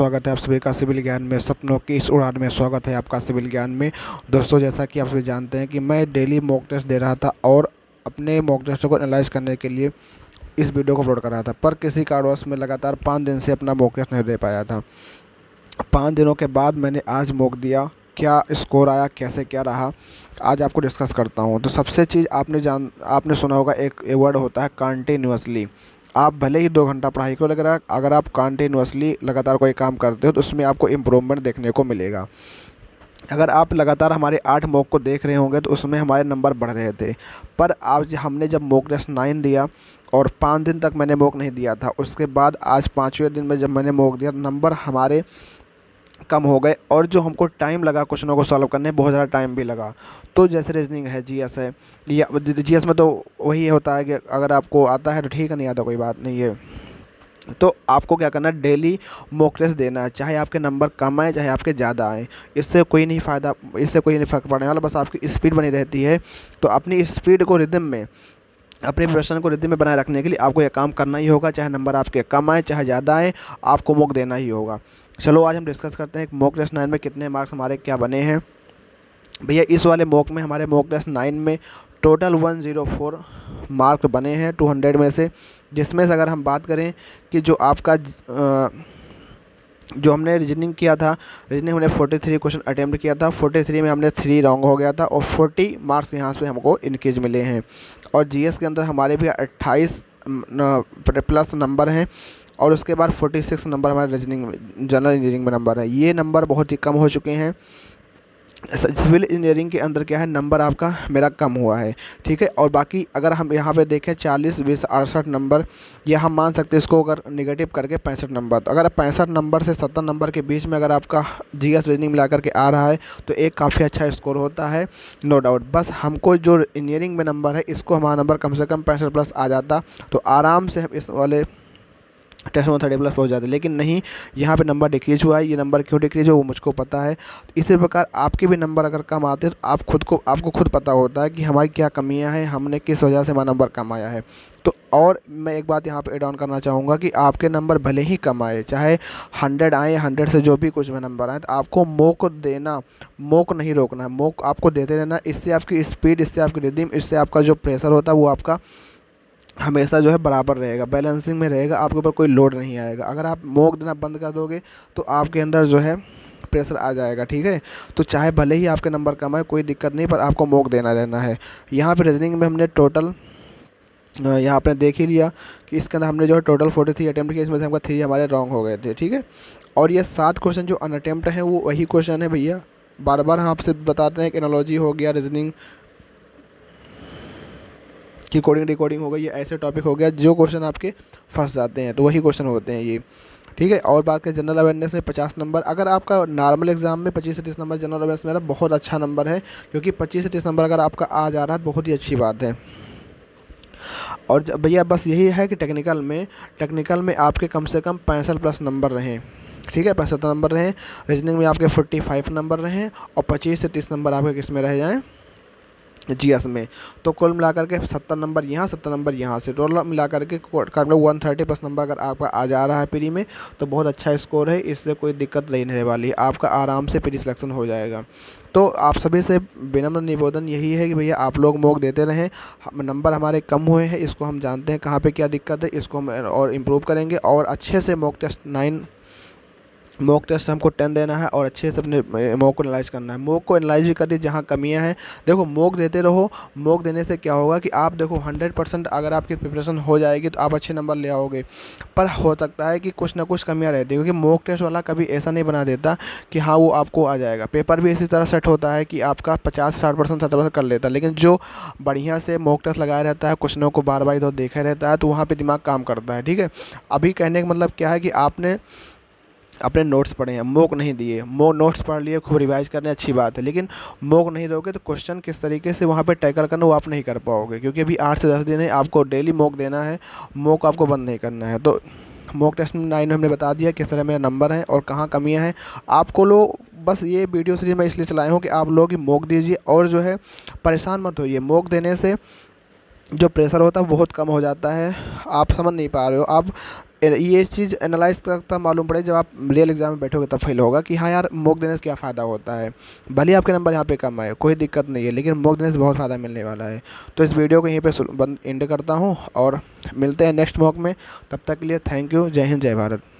स्वागत है आप सभी का सिविल ज्ञान में सपनों की इस उड़ान में स्वागत है आपका सिविल ज्ञान में दोस्तों जैसा कि आप सभी जानते हैं कि मैं डेली मॉक टेस्ट दे रहा था और अपने मॉक टेस्टों को एनालाइज करने के लिए इस वीडियो को अपलोड कर रहा था पर किसी कारणवश में लगातार पाँच दिन से अपना मॉक टेस्ट नहीं दे पाया था पाँच दिनों के बाद मैंने आज मॉक दिया क्या स्कोर आया कैसे क्या रहा आज आपको डिस्कस करता हूँ तो सबसे चीज़ आपने जान आपने सुना होगा एक वर्ड होता है कंटिन्यूसली आप भले ही दो घंटा पढ़ाई को लग रहा अगर आप कॉन्टीन्यूसली लगातार कोई काम करते हो तो उसमें आपको इम्प्रूवमेंट देखने को मिलेगा अगर आप लगातार हमारे आठ मॉक को देख रहे होंगे तो उसमें हमारे नंबर बढ़ रहे थे पर आज हमने जब मॉक टेस्ट नाइन दिया और पाँच दिन तक मैंने मॉक नहीं दिया था उसके बाद आज पाँचवें दिन में जब मैंने मॉक दिया नंबर तो हमारे कम हो गए और जो हमको टाइम लगा क्वेश्चनों को सॉल्व करने बहुत ज़्यादा टाइम भी लगा तो जैसे रीजनिंग है जीएस है या जीएस में तो वही होता है कि अगर आपको आता है तो ठीक है नहीं आता कोई बात नहीं है तो आपको क्या करना है डेली मॉक टेस्ट देना है चाहे आपके नंबर कम आए चाहे आपके ज़्यादा आए इससे कोई नहीं फ़ायदा इससे कोई नहीं फ़र्क पड़ने वाला बस आपकी स्पीड बनी रहती है तो अपनी स्पीड को रिदम में अपने प्रश्न को रिद्धि में बनाए रखने के लिए आपको यह काम करना ही होगा चाहे नंबर आपके कम आए चाहे ज़्यादा आए आपको मॉक देना ही होगा चलो आज हम डिस्कस करते हैं मॉक टेस्ट नाइन में कितने मार्क्स हमारे क्या बने हैं भैया इस वाले मॉक में हमारे मॉक टेस्ट नाइन में total one zero four mark बने हैं टू हंड्रेड में से जिसमें से अगर हम बात करें कि जो आपका जो हमने रीजनिंग किया था रीजनिंग हमने 43 क्वेश्चन अटैम्प्ट किया था 43 में हमने थ्री रॉन्ग हो गया था और 40 मार्क्स यहाँ से हमको इनक्रीज मिले हैं और जीएस के अंदर हमारे भी 28 प्लस नंबर हैं और उसके बाद 46 नंबर हमारे रीजनिंग जनरल इंजीनियरिंग में नंबर है ये नंबर बहुत ही कम हो चुके हैं सिविल इंजीनियरिंग के अंदर क्या है नंबर आपका मेरा कम हुआ है ठीक है और बाकी अगर हम यहाँ पे देखें चालीस बीस अड़सठ नंबर यह हम मान सकते हैं इसको अगर निगेटिव करके पैंसठ नंबर तो अगर पैंसठ नंबर से सत्तर नंबर के बीच में अगर आपका जी एस रीजनिंग मिला करके आ रहा है तो एक काफ़ी अच्छा स्कोर होता है नो डाउट बस हमको जो इंजीनियरिंग में नंबर है इसको हमारा नंबर कम से कम पैंसठ प्लस आ जाता तो आराम से हम इस वाले टेस्ट में थर्टी प्लस पहुँच जाते लेकिन नहीं यहाँ पे नंबर डिक्रीज हुआ है ये नंबर क्यों डिक्रीज हुआ वो मुझको पता है इसी प्रकार आपके भी नंबर अगर कम आते हैं तो आप खुद को आपको खुद पता होता है कि हमारी क्या कमियाँ हैं हमने किस वजह से हमारा नंबर कम आया है तो और मैं एक बात यहाँ पे एड ऑन करना चाहूँगा कि आपके नंबर भले ही कम आए चाहे हंड्रेड आए हंड्रेड से जो भी कुछ भी नंबर आए तो आपको मोक देना मोक नहीं रोकना है मोक आपको देते रहना इससे आपकी स्पीड इससे आपकी रिदिम इससे आपका जो प्रेशर होता है वो आपका हमेशा जो है बराबर रहेगा बैलेंसिंग में रहेगा आपके ऊपर कोई लोड नहीं आएगा अगर आप मोक देना बंद कर दोगे तो आपके अंदर जो है प्रेशर आ जाएगा ठीक है तो चाहे भले ही आपके नंबर कम है कोई दिक्कत नहीं पर आपको मोक देना रहना है यहाँ पर रीजनिंग में हमने टोटल यहाँ आपने देख ही लिया कि इसके अंदर हमने जो है टोटल फोर्टी थ्री अटैम्प्ट किया इसमें से हमका थ्री हमारे रॉन्ग हो गए थे ठीक है और ये सात क्वेश्चन जो अनअटैम्प्ट हैं वो वही क्वेश्चन है भैया बार बार हम हाँ आपसे बताते हैं कि एनोलॉजी हो गया रीजनिंग कि कोडिंग रिकॉर्डिंग हो गई ये ऐसे टॉपिक हो गया जो क्वेश्चन आपके फंस जाते हैं तो वही क्वेश्चन होते हैं ये ठीक है और बात करें जनरल अवेयरनेस में पचास नंबर अगर आपका नॉर्मल एग्जाम में पच्चीस से तीस नंबर जनरल अवेयरनेस मेरा बहुत अच्छा नंबर है क्योंकि पच्चीस से तीस नंबर अगर आपका आ जा रहा है बहुत ही अच्छी बात है और भैया बस यही है कि टेक्निकल में टेक्निकल में आपके कम से कम पैंसठ प्लस नंबर रहें ठीक है पैंसठ नंबर रहें रीजनिंग में आपके फोर्टी फाइव नंबर रहें और पच्चीस से तीस नंबर आपके किस में रह जाएँ जी एस में तो कुल मिलाकर के सत्तर नंबर यहाँ सत्तर नंबर यहाँ से टोटल मिलाकर के हम वन थर्टी प्लस नंबर अगर आपका आ जा रहा है प्री में तो बहुत अच्छा स्कोर है इससे कोई दिक्कत नहीं रहने वाली है आपका आराम से प्री सिलेक्शन हो जाएगा तो आप सभी से विनम्र निवेदन यही है कि भैया आप लोग मोक देते रहें नंबर हमारे कम हुए हैं इसको हम जानते हैं कहाँ पर क्या दिक्कत है इसको हम और इम्प्रूव करेंगे और अच्छे से mock test nine mock test हमको टेन देना है और अच्छे से अपने मॉक को एनालाइज करना है मॉक को एनालाइज भी करिए जहाँ कमियाँ हैं देखो मॉक देते रहो मॉक देने से क्या होगा कि आप देखो हंड्रेड परसेंट अगर आपकी प्रिपरेशन हो जाएगी तो आप अच्छे नंबर ले आओगे पर हो सकता है कि कुछ ना कुछ कमियाँ रहती क्योंकि मॉक टेस्ट वाला कभी ऐसा नहीं बना देता कि हाँ वो आपको आ जाएगा पेपर भी इसी तरह सेट होता है कि आपका पचास साठ परसेंट सत्तर परसेंट कर लेता है लेकिन जो बढ़िया से मॉक टेस्ट लगाया रहता है क्वेश्चनों को बार बार इधर देखा रहता है तो वहाँ पर दिमाग काम करता है ठीक है अभी कहने का मतलब क्या है कि आपने अपने नोट्स पढ़े हैं मोक नहीं दिए मो नोट्स पढ़ लिए खूब रिवाइज करने अच्छी बात है लेकिन मोक नहीं दोगे तो क्वेश्चन किस तरीके से वहाँ पर टैकल करना वो आप नहीं कर पाओगे क्योंकि अभी आठ से दस दिन है आपको डेली मोक देना है मोक आपको बंद नहीं करना है तो मोक टेस्ट नाइन में हमने बता दिया किस तरह मेरा नंबर है और कहाँ कमियाँ हैं आपको लोग बस ये वीडियो सीरीज मैं इसलिए चलाया हूँ कि आप लोग ही मोक दीजिए और जो है परेशान मत होइए मोक देने से जो प्रेशर होता है बहुत कम हो जाता है आप समझ नहीं पा रहे हो आप ये चीज़ एनालाइज करता मालूम पड़े जब आप रियल एग्ज़ाम में बैठोगे तब फेल होगा कि हाँ यार मॉक देने से क्या फ़ायदा होता है भले आपके नंबर यहाँ पे कम आए कोई दिक्कत नहीं है लेकिन मॉक देने से बहुत फ़ायदा मिलने वाला है तो इस वीडियो को यहीं पे बंद एंड करता हूँ और मिलते हैं नेक्स्ट मॉक में तब तक के लिए थैंक यू जय हिंद जय भारत